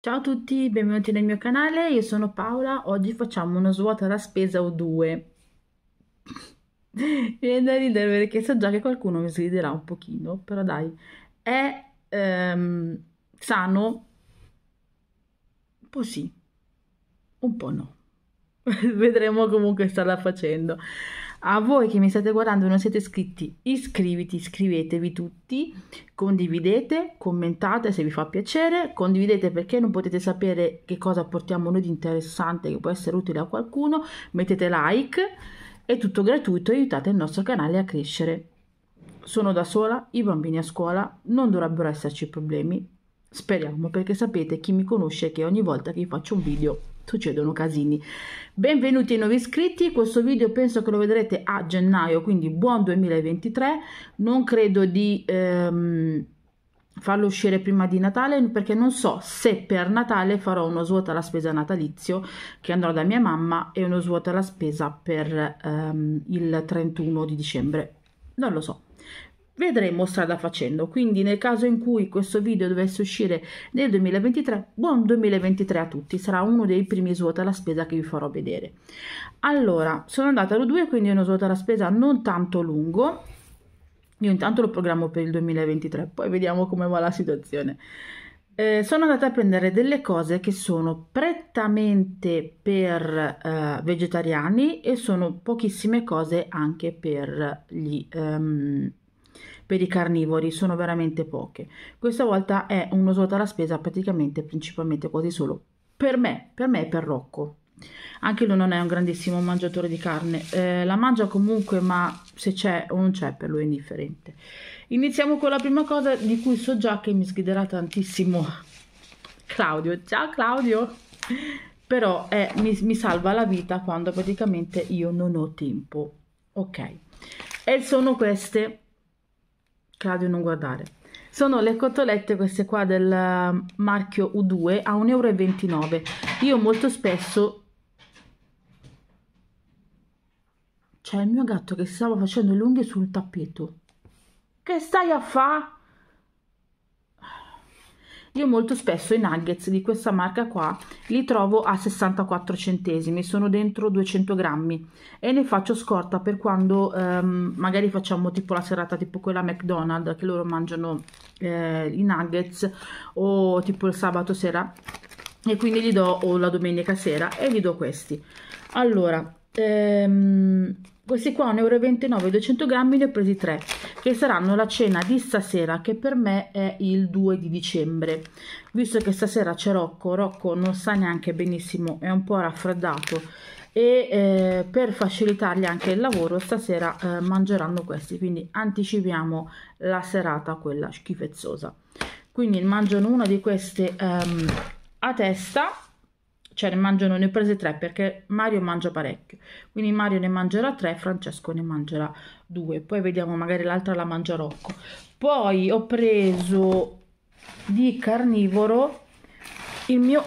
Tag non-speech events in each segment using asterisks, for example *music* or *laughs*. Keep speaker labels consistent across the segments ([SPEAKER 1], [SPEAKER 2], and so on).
[SPEAKER 1] Ciao a tutti, benvenuti nel mio canale, io sono Paola, oggi facciamo una svuota da spesa o due. *laughs* Mi Viene da ridere perché so già che qualcuno mi sgriderà un pochino, però dai, è ehm, sano, un po' sì, un po' no, *laughs* vedremo comunque starla facendo. A voi che mi state guardando e non siete iscritti, iscriviti, iscrivetevi tutti, condividete, commentate se vi fa piacere, condividete perché non potete sapere che cosa portiamo noi di interessante che può essere utile a qualcuno, mettete like, è tutto gratuito e aiutate il nostro canale a crescere. Sono da sola, i bambini a scuola, non dovrebbero esserci problemi. Speriamo perché sapete chi mi conosce che ogni volta che faccio un video succedono casini. Benvenuti ai nuovi iscritti, questo video penso che lo vedrete a gennaio, quindi buon 2023, non credo di... Ehm, farlo uscire prima di Natale perché non so se per Natale farò uno svuoto alla spesa natalizio che andrò da mia mamma e uno svuoto alla spesa per ehm, il 31 di dicembre non lo so vedremo strada facendo quindi nel caso in cui questo video dovesse uscire nel 2023 buon 2023 a tutti sarà uno dei primi svuota la spesa che vi farò vedere allora sono andata allo 2 quindi è uno svuota la spesa non tanto lungo io intanto lo programmo per il 2023 poi vediamo come va la situazione eh, sono andata a prendere delle cose che sono prettamente per eh, vegetariani e sono pochissime cose anche per gli um, per i carnivori sono veramente poche. Questa volta è uno slot alla spesa praticamente principalmente quasi solo per me, per me e per Rocco. Anche lui non è un grandissimo mangiatore di carne, eh, la mangia comunque, ma se c'è o non c'è per lui è indifferente. Iniziamo con la prima cosa di cui so già che mi sgriderà tantissimo *laughs* Claudio. Ciao Claudio! Però eh, mi, mi salva la vita quando praticamente io non ho tempo. Ok, e sono queste Claudio non guardare sono le cotolette queste qua del eh, marchio U2 a 1,29 euro io molto spesso c'è il mio gatto che stava facendo le unghie sul tappeto che stai a fa'? io molto spesso i nuggets di questa marca qua li trovo a 64 centesimi sono dentro 200 grammi e ne faccio scorta per quando ehm, magari facciamo tipo la serata tipo quella McDonald's che loro mangiano eh, i nuggets o tipo il sabato sera e quindi li do o la domenica sera e gli do questi allora ehm, questi qua 1,29 euro 29, 200 grammi ne ho presi 3 che saranno la cena di stasera che per me è il 2 di dicembre visto che stasera c'è Rocco Rocco non sa neanche benissimo è un po' raffreddato e eh, per facilitargli anche il lavoro stasera eh, mangeranno questi quindi anticipiamo la serata quella schifezzosa quindi mangiano una di queste ehm, a testa cioè ne mangiano, ne ho prese tre perché Mario mangia parecchio, quindi Mario ne mangerà tre, Francesco ne mangerà due, poi vediamo magari l'altra la mangia Rocco. Poi ho preso di carnivoro il mio,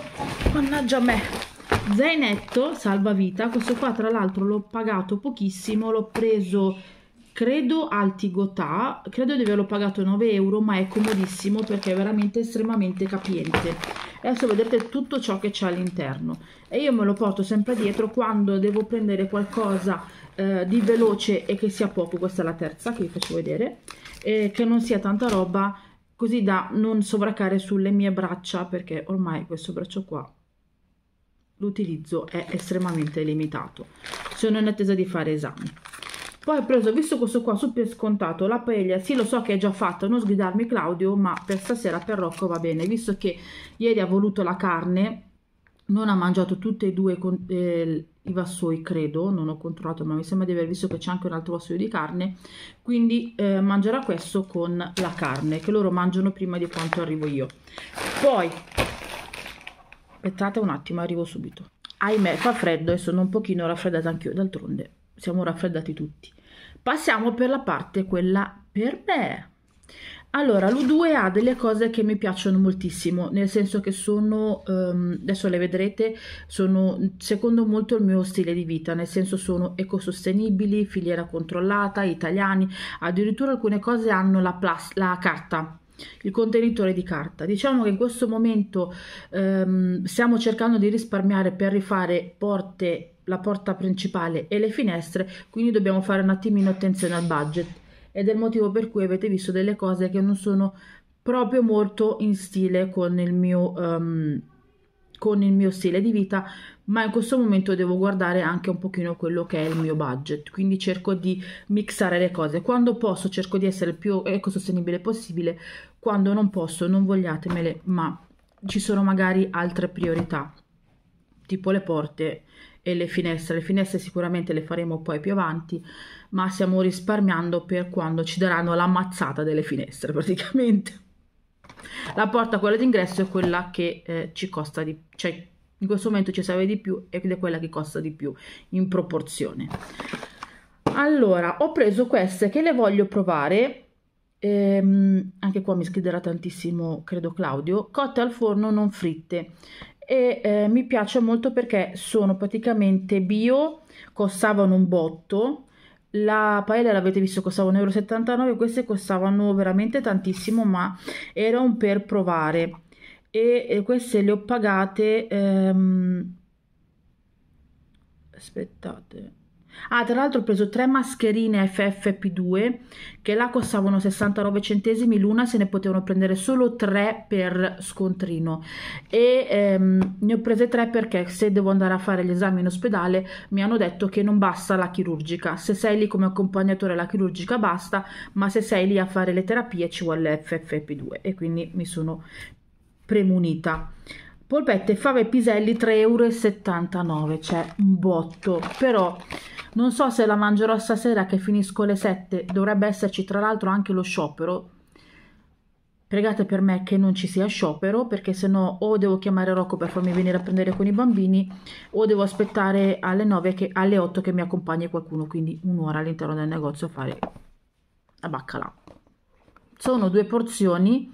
[SPEAKER 1] mannaggia me, zainetto salvavita, questo qua tra l'altro l'ho pagato pochissimo, l'ho preso credo al Tigotà, credo di averlo pagato 9 euro, ma è comodissimo perché è veramente estremamente capiente. Adesso vedete tutto ciò che c'è all'interno e io me lo porto sempre dietro quando devo prendere qualcosa eh, di veloce e che sia poco, questa è la terza che vi faccio vedere, eh, che non sia tanta roba così da non sovraccare sulle mie braccia perché ormai questo braccio qua l'utilizzo è estremamente limitato. Sono in attesa di fare esami poi ho preso visto questo qua super scontato la paella sì lo so che è già fatta non sgridarmi Claudio ma per stasera per Rocco va bene visto che ieri ha voluto la carne non ha mangiato tutti e due con, eh, i vassoi credo non ho controllato ma mi sembra di aver visto che c'è anche un altro vassoio di carne quindi eh, mangerà questo con la carne che loro mangiano prima di quanto arrivo io poi aspettate un attimo arrivo subito ahimè fa freddo e sono un pochino raffreddata anch'io d'altronde siamo raffreddati tutti. Passiamo per la parte quella per me. Allora, l'U2 ha delle cose che mi piacciono moltissimo, nel senso che sono, um, adesso le vedrete, sono secondo molto il mio stile di vita, nel senso sono ecosostenibili, filiera controllata, italiani, addirittura alcune cose hanno la, plas- la carta, il contenitore di carta. Diciamo che in questo momento um, stiamo cercando di risparmiare per rifare porte la porta principale e le finestre, quindi dobbiamo fare un attimino attenzione al budget ed è il motivo per cui avete visto delle cose che non sono proprio molto in stile con il mio, um, con il mio stile di vita, ma in questo momento devo guardare anche un pochino quello che è il mio budget, quindi cerco di mixare le cose. Quando posso cerco di essere il più ecosostenibile possibile, quando non posso non vogliatemele, ma ci sono magari altre priorità, tipo le porte e le finestre. Le finestre sicuramente le faremo poi più avanti, ma stiamo risparmiando per quando ci daranno la mazzata delle finestre *laughs* praticamente. La porta, quella d'ingresso, è quella che eh, ci costa di più, cioè in questo momento ci serve di più ed è quella che costa di più in proporzione. Allora, ho preso queste che le voglio provare Ehm, anche qua mi scriverà tantissimo, credo Claudio, cotte al forno non fritte e eh, mi piace molto perché sono praticamente bio, costavano un botto, la paella l'avete visto costava 1,79 euro, queste costavano veramente tantissimo ma era un per provare e, e eh, queste le ho pagate, ehm... aspettate, Ah, tra l'altro ho preso tre mascherine FFP2 che là costavano 69 centesimi l'una, se ne potevano prendere solo tre per scontrino e ehm, ne ho prese tre perché se devo andare a fare gli esami in ospedale mi hanno detto che non basta la chirurgica, se sei lì come accompagnatore la chirurgica basta, ma se sei lì a fare le terapie ci vuole ffp 2 e quindi mi sono premunita polpette fave e piselli 3,79 euro c'è cioè un botto però non so se la mangerò stasera che finisco alle 7 dovrebbe esserci tra l'altro anche lo sciopero pregate per me che non ci sia sciopero perché se no o devo chiamare Rocco per farmi venire a prendere con i bambini o devo aspettare alle 9 che, alle 8 che mi accompagni qualcuno quindi un'ora all'interno del negozio a fare la baccalà sono due porzioni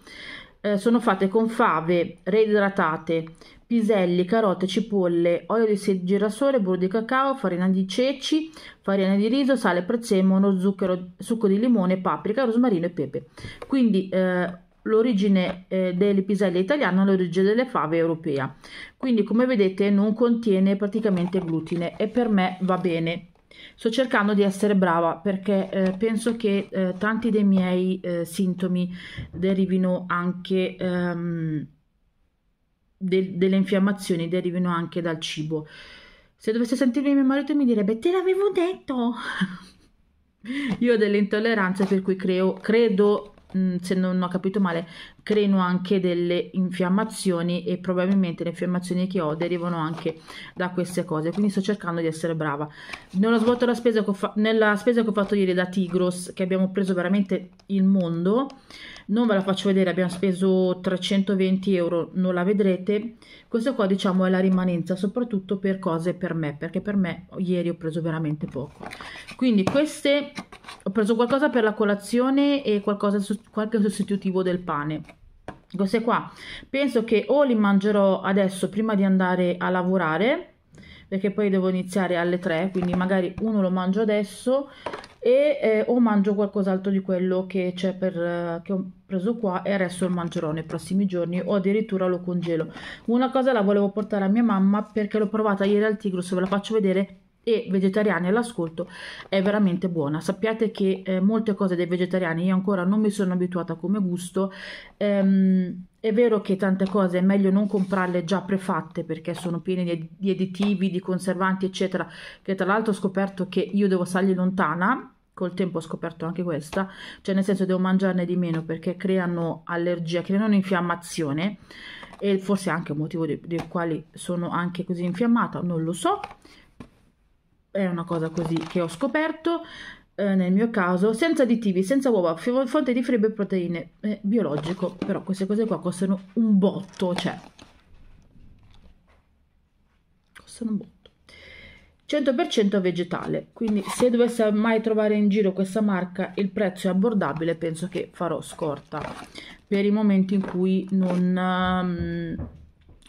[SPEAKER 1] eh, sono fatte con fave reidratate, piselli, carote, cipolle, olio di girasole, burro di cacao, farina di ceci, farina di riso, sale, prezzemolo, zucchero, succo di limone, paprika, rosmarino e pepe. Quindi eh, l'origine eh, delle piselle italiane è l'origine delle fave europea. Quindi come vedete non contiene praticamente glutine e per me va bene. Sto cercando di essere brava perché eh, penso che eh, tanti dei miei eh, sintomi derivino anche ehm, de- delle infiammazioni, derivino anche dal cibo. Se dovesse sentirmi mio marito mi direbbe te l'avevo detto. *laughs* Io ho delle intolleranze per cui creo, credo Mm, se non ho capito male, creano anche delle infiammazioni e probabilmente le infiammazioni che ho derivano anche da queste cose. Quindi sto cercando di essere brava. Non ho svolto la spesa che ho nella spesa che ho fatto ieri da Tigros, che abbiamo preso veramente il mondo. Non ve la faccio vedere, abbiamo speso 320 euro, non la vedrete. Questa qua diciamo è la rimanenza, soprattutto per cose per me, perché per me ieri ho preso veramente poco. Quindi queste ho preso qualcosa per la colazione e qualcosa, qualche sostitutivo del pane. Queste qua penso che o li mangerò adesso prima di andare a lavorare perché poi devo iniziare alle 3 quindi magari uno lo mangio adesso e eh, o mangio qualcos'altro di quello che c'è per eh, che ho preso qua e adesso lo mangerò nei prossimi giorni o addirittura lo congelo una cosa la volevo portare a mia mamma perché l'ho provata ieri al tigro se ve la faccio vedere e vegetariani all'ascolto è veramente buona. Sappiate che eh, molte cose dei vegetariani io ancora non mi sono abituata come gusto. Ehm, è vero che tante cose è meglio non comprarle già prefatte perché sono piene di, di additivi, di conservanti, eccetera, che tra l'altro ho scoperto che io devo stargli lontana col tempo ho scoperto anche questa, cioè nel senso devo mangiarne di meno perché creano allergia, creano infiammazione e forse anche un motivo dei, dei quali sono anche così infiammata, non lo so, è una cosa così che ho scoperto eh, nel mio caso, senza additivi, senza uova, fonte di fibre e proteine, eh, biologico, però queste cose qua costano un botto, cioè, costano un botto. 100% vegetale, quindi se dovesse mai trovare in giro questa marca il prezzo è abbordabile, penso che farò scorta per i momenti in cui non, ehm,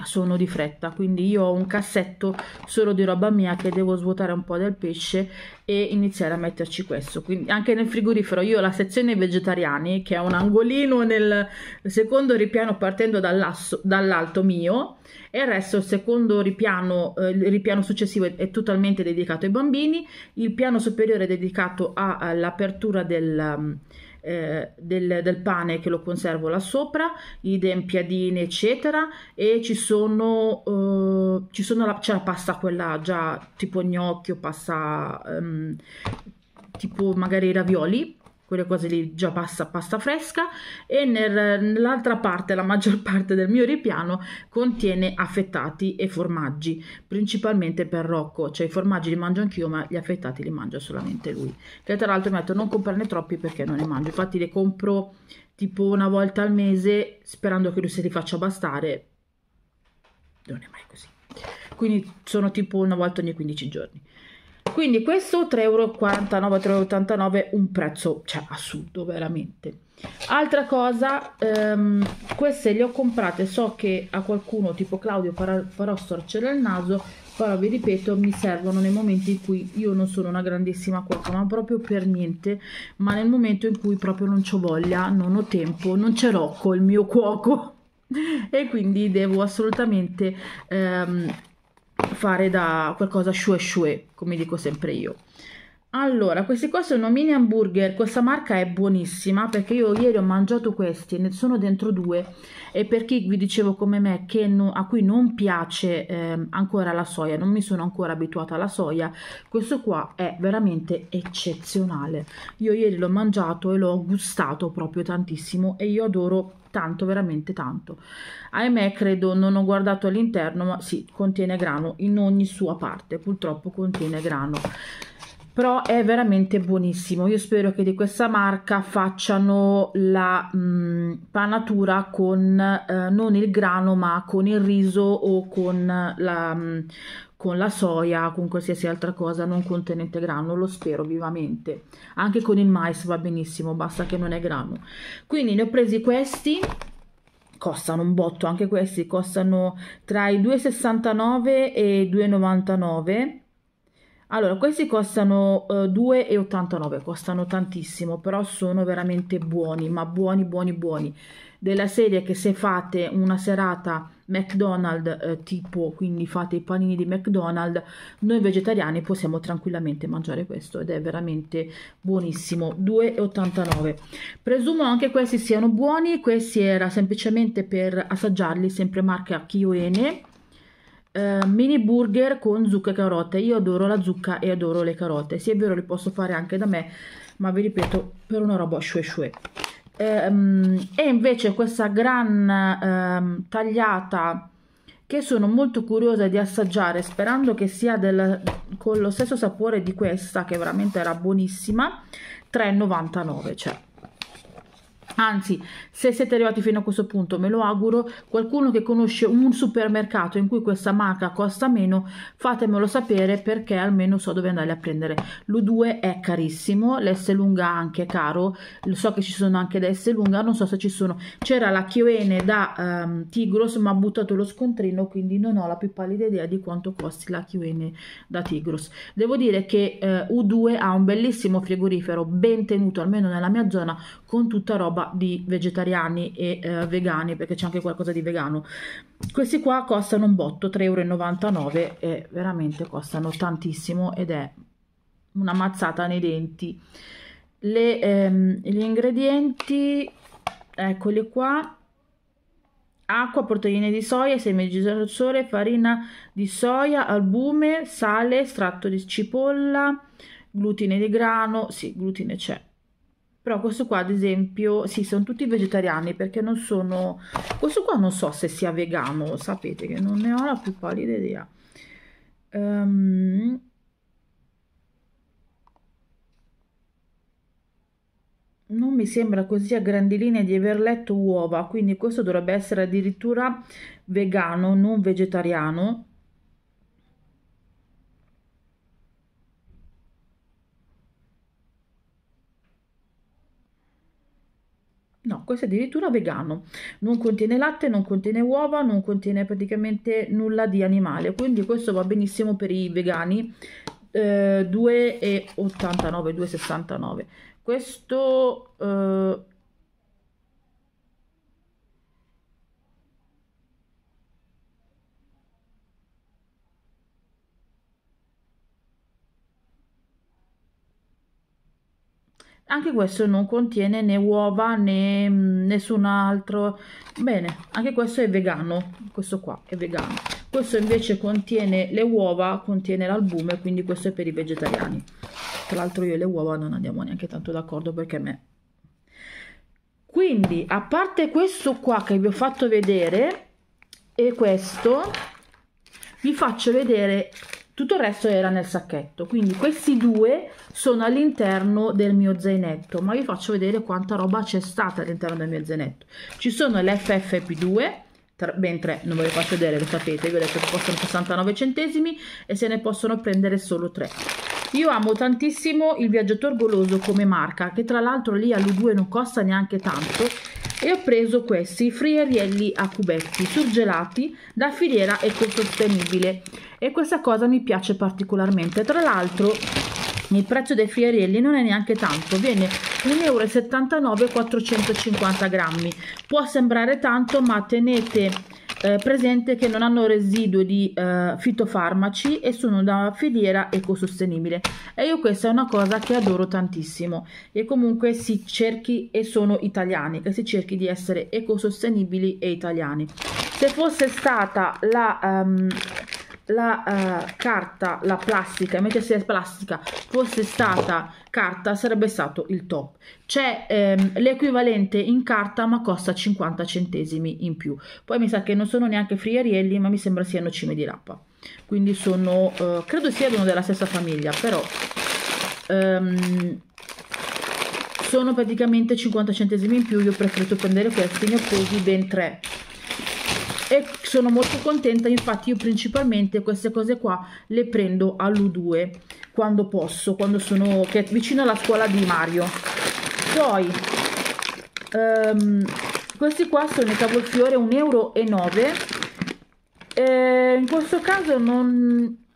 [SPEAKER 1] sono di fretta quindi io ho un cassetto solo di roba mia che devo svuotare un po' del pesce e iniziare a metterci questo quindi anche nel frigorifero io ho la sezione vegetariani che è un angolino nel secondo ripiano partendo dall'alto mio e il resto il secondo ripiano eh, il ripiano successivo è, è, totalmente dedicato ai bambini il piano superiore è dedicato all'apertura del eh, del, del, pane che lo conservo là sopra, idem piadine eccetera e ci sono, eh, ci sono la, c'è la pasta quella già tipo gnocchio, pasta ehm, tipo magari ravioli quelle cose lì già passa pasta fresca e nel, nell'altra parte, la maggior *laughs* parte del mio ripiano contiene affettati e formaggi, principalmente per Rocco, cioè i formaggi li mangio anch'io ma gli affettati li mangia solamente lui, che tra l'altro mi ha detto non comprarne troppi perché non ne mangio, infatti le compro tipo una volta al mese sperando che lui se li faccia bastare, non è mai così, quindi sono tipo una volta ogni 15 giorni quindi questo 3,49 euro 3,89 un prezzo cioè assurdo veramente altra cosa ehm, queste le ho comprate so che a qualcuno tipo Claudio farò, farò storcere il naso però vi ripeto mi servono nei momenti in cui io non sono una grandissima cuoca ma proprio per niente ma nel momento in cui proprio non ho voglia non ho tempo non ce l'ho col mio cuoco *laughs* e quindi devo assolutamente ehm, fare da qualcosa shue shue, come dico sempre io. Allora, questi qua sono mini hamburger, questa marca è buonissima perché io ieri ho mangiato questi, ne sono dentro due e per chi vi dicevo come me che no, a cui non piace eh, ancora la soia, non mi sono ancora abituata alla soia, questo qua è veramente eccezionale. Io ieri l'ho mangiato e l'ho gustato proprio tantissimo e io adoro tanto, veramente tanto. Ahimè, credo, non ho guardato all'interno, ma sì, contiene grano in ogni sua parte, purtroppo contiene grano. Però è veramente buonissimo, io spero che di questa marca facciano la mh, mm, panatura con eh, non il grano ma con il riso o con la, mh, mm, con la soia, con qualsiasi altra cosa non contenente grano, lo spero vivamente. Anche con il mais va benissimo, basta che non è grano. Quindi ne ho presi questi, costano un botto, anche questi costano tra i 2,69 e i 2,99. Allora, questi costano eh, 2,89, costano tantissimo, però sono veramente buoni, ma buoni, buoni, buoni. Della serie che se fate una serata McDonald's eh, tipo, quindi fate i panini di McDonald's, noi vegetariani possiamo tranquillamente mangiare questo ed è veramente buonissimo, 2,89. Presumo anche questi siano buoni, questi era semplicemente per assaggiarli, sempre marca Kioene. Uh, eh, mini burger con zucca e carote io adoro la zucca e adoro le carote sì è vero li posso fare anche da me ma vi ripeto per una roba shue shue ehm, e invece questa gran ehm, tagliata che sono molto curiosa di assaggiare sperando che sia del, con lo stesso sapore di questa che veramente era buonissima 3,99 cioè Anzi, se siete arrivati fino a questo punto, me lo auguro, qualcuno che conosce un supermercato in cui questa marca costa meno, fatemelo sapere perché almeno so dove andare a prendere. L'U2 è carissimo, l'S lunga anche è caro, so che ci sono anche da S lunga, non so se ci sono. C'era la Chioene da um, Tigros, ma ha buttato lo scontrino, quindi non ho la più pallida idea di quanto costi la Chioene da Tigros. Devo dire che uh, eh, U2 ha un bellissimo frigorifero, ben tenuto, almeno nella mia zona, con tutta roba di vegetariani e eh, vegani perché c'è anche qualcosa di vegano questi qua costano un botto 3,99 euro e veramente costano tantissimo ed è una mazzata nei denti Le, ehm, gli ingredienti eccoli qua acqua, proteine di soia, semi di girasole, farina di soia, albume, sale, estratto di cipolla, glutine di grano, sì, glutine c'è, però questo qua ad esempio sì sono tutti vegetariani perché non sono questo qua non so se sia vegano sapete che non ne ho la più pallida idea um... non mi sembra così a grandi linee di aver letto uova quindi questo dovrebbe essere addirittura vegano non vegetariano No, questo è addirittura vegano, non contiene latte, non contiene uova, non contiene praticamente nulla di animale, quindi questo va benissimo per i vegani, eh, 2,89, 2,69. Questo eh, anche questo non contiene né uova né mm, nessun altro bene anche questo è vegano questo qua è vegano questo invece contiene le uova contiene l'albume quindi questo è per i vegetariani tra l'altro io e le uova non andiamo neanche tanto d'accordo perché a me quindi a parte questo qua che vi ho fatto vedere e questo vi faccio vedere tutto il resto era nel sacchetto quindi questi due sono all'interno del mio zainetto ma vi faccio vedere quanta roba c'è stata all'interno del mio zainetto ci sono l'FFP2 ben 3 non ve le faccio vedere lo sapete vi ho detto che costano 69 centesimi e se ne possono prendere solo 3 io amo tantissimo il viaggiatore goloso come marca che tra l'altro lì all'U2 non costa neanche tanto e ho preso questi friarielli a cubetti surgelati da filiera ecosostenibile e questa cosa mi piace particolarmente tra l'altro il prezzo dei friarielli non è neanche tanto viene 1,79 euro 450 grammi può sembrare tanto ma tenete eh, presente che non hanno residui di eh, fitofarmaci e sono da filiera ecosostenibile e io questa è una cosa che adoro tantissimo e comunque si cerchi e sono italiani che si cerchi di essere ecosostenibili e italiani se fosse stata la um, la uh, carta, la plastica, invece se la plastica fosse stata carta sarebbe stato il top. C'è ehm, l'equivalente in carta ma costa 50 centesimi in più. Poi mi sa che non sono neanche friarielli ma mi sembra siano cime di lappa. Quindi sono, uh, credo siano della stessa famiglia, però um, sono praticamente 50 centesimi in più. Io ho preferito prendere questi, ne ho presi ben 3 e sono molto contenta infatti io principalmente queste cose qua le prendo all'U2 quando posso quando sono che è vicino alla scuola di Mario poi um, questi qua sono i cavolfiore 1,9 euro e eh, in questo caso non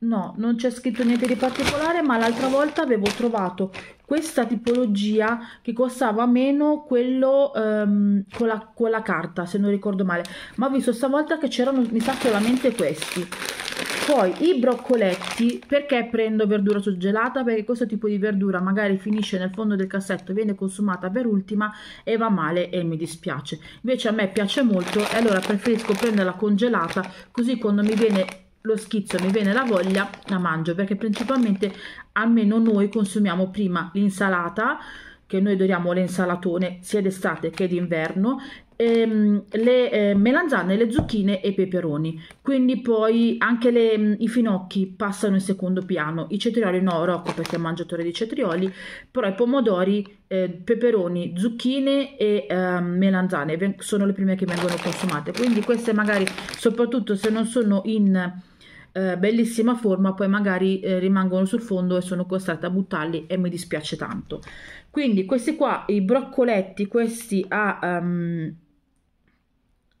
[SPEAKER 1] no non c'è scritto niente di particolare ma l'altra volta avevo trovato questa tipologia che costava meno quello ehm, con, la, con, la, carta se non ricordo male ma ho visto stavolta che c'erano mi sa solamente questi poi i broccoletti perché prendo verdura suggelata perché questo tipo di verdura magari finisce nel fondo del cassetto viene consumata per ultima e va male e mi dispiace invece a me piace molto e allora preferisco prenderla congelata così quando mi viene lo schizzo mi viene la voglia la mangio perché principalmente almeno noi consumiamo prima l'insalata che noi adoriamo le sia d'estate che d'inverno ehm, le eh, melanzane, le zucchine e i peperoni. Quindi poi anche le, mm, i finocchi passano in secondo piano, i cetrioli no, Rocco perché è mangiatore di cetrioli, però i pomodori, eh, peperoni, zucchine e eh, melanzane sono le prime che vengono consumate. Quindi queste magari, soprattutto se non sono in eh, bellissima forma, poi magari eh, rimangono sul fondo e sono costretta a buttarli e mi dispiace tanto. Quindi questi qua, i broccoletti, questi a... Um,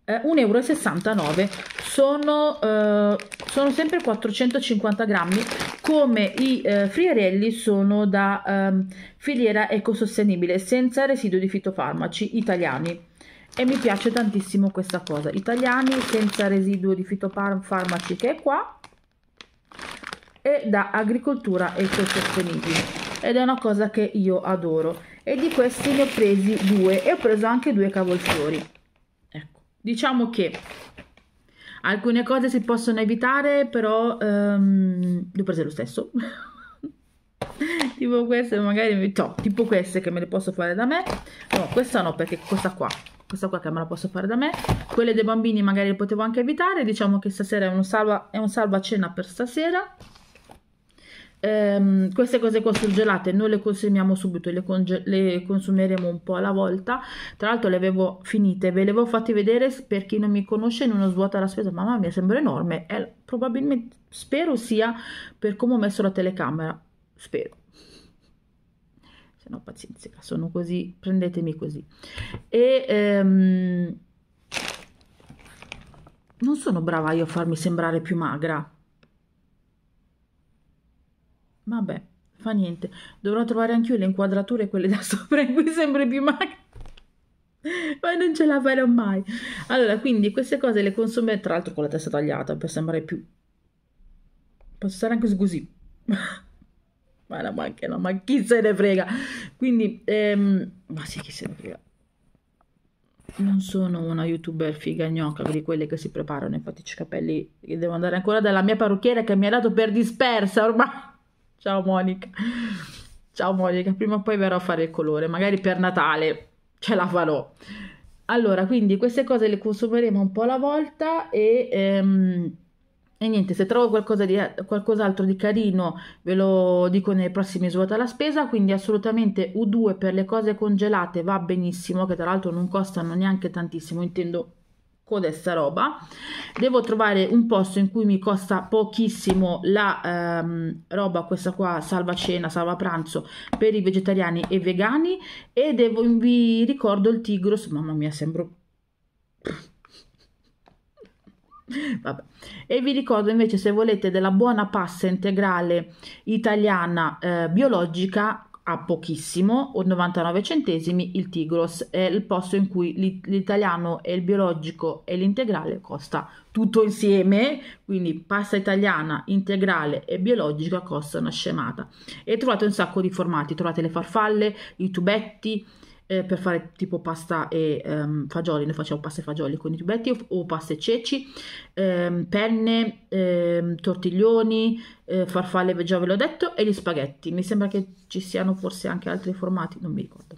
[SPEAKER 1] eh, 1,69 euro sono, eh, sono, sempre 450 grammi come i eh, friarelli sono da eh, filiera ecosostenibile senza residui di fitofarmaci italiani e mi piace tantissimo questa cosa italiani senza residuo di fitofarmaci che è qua e da agricoltura ecosostenibile ed è una cosa che io adoro e di questi ne ho presi due e ho preso anche due cavolfiori diciamo che alcune cose si possono evitare, però ehm, le ho prese lo stesso. *laughs* tipo queste magari, no, cioè, tipo queste che me le posso fare da me. No, questa no, perché questa qua questa qua che me la posso fare da me quelle dei bambini magari le potevo anche evitare diciamo che stasera è un salva, è un salva cena per stasera ehm, queste cose qua surgelate noi le consumiamo subito le, le, consumeremo un po' alla volta tra l'altro le avevo finite ve le avevo fatte vedere per chi non mi conosce in uno svuoto alla spesa mamma mia sembra enorme è, probabilmente spero sia per come ho messo la telecamera spero se no pazienza sono così prendetemi così e ehm, non sono brava io a farmi sembrare più magra Vabbè, fa niente. Dovrò trovare anche io le inquadrature, quelle da *laughs* sopra, in cui sembra più magro. Ma non ce la farò mai. Allora, quindi queste cose le consumo tra l'altro con la testa tagliata, per sembrare più... Posso stare anche così. *laughs* ma la ma anche ma chi se ne frega. Quindi, ehm... ma sì, chi se ne frega. Non sono una youtuber figa gnocca di quelle che si preparano, infatti i capelli devo andare ancora dalla mia parrucchiera che mi ha dato per dispersa ormai. Ciao Monica. Ciao Monica, prima o poi verrò a fare il colore, magari per Natale ce la farò. Allora, quindi queste cose le consumeremo un po' alla volta e, ehm, e niente, se trovo qualcosa di, qualcos'altro di carino ve lo dico nei prossimi svuota la spesa, quindi assolutamente U2 per le cose congelate va benissimo, che tra l'altro non costano neanche tantissimo, intendo codesta roba devo trovare un posto in cui mi costa pochissimo la ehm, roba questa qua salva cena salva pranzo per i vegetariani e vegani e devo vi ricordo il tigros mamma mia sembro *laughs* Vabbè. E vi ricordo invece se volete della buona pasta integrale italiana eh, biologica a pochissimo, o 99 centesimi, il Tigros è il posto in cui l'italiano e il biologico e l'integrale costa tutto insieme, quindi pasta italiana, integrale e biologica costa una scemata. E trovate un sacco di formati, trovate le farfalle, i tubetti, eh, per fare tipo pasta e ehm, fagioli, noi facciamo pasta e fagioli con i tubetti o, o pasta e ceci, ehm, penne, ehm, tortiglioni, eh, farfalle, già ve l'ho detto, e gli spaghetti. Mi sembra che ci siano forse anche altri formati, non mi ricordo.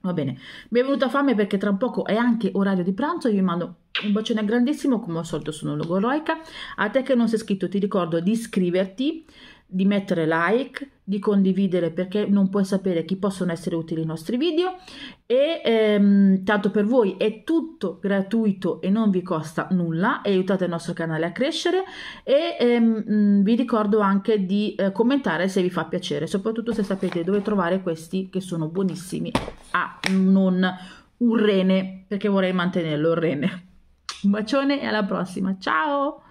[SPEAKER 1] Va bene, mi è venuta fame perché tra poco è anche orario di pranzo, vi mando un bacione grandissimo, come al solito sono logoroica. A te che non sei iscritto ti ricordo di iscriverti di mettere like, di condividere perché non puoi sapere chi possono essere utili i nostri video e ehm, tanto per voi è tutto gratuito e non vi costa nulla e aiutate il nostro canale a crescere e ehm, vi ricordo anche di eh, commentare se vi fa piacere soprattutto se sapete dove trovare questi che sono buonissimi a non un rene perché vorrei mantenerlo un rene un bacione e alla prossima ciao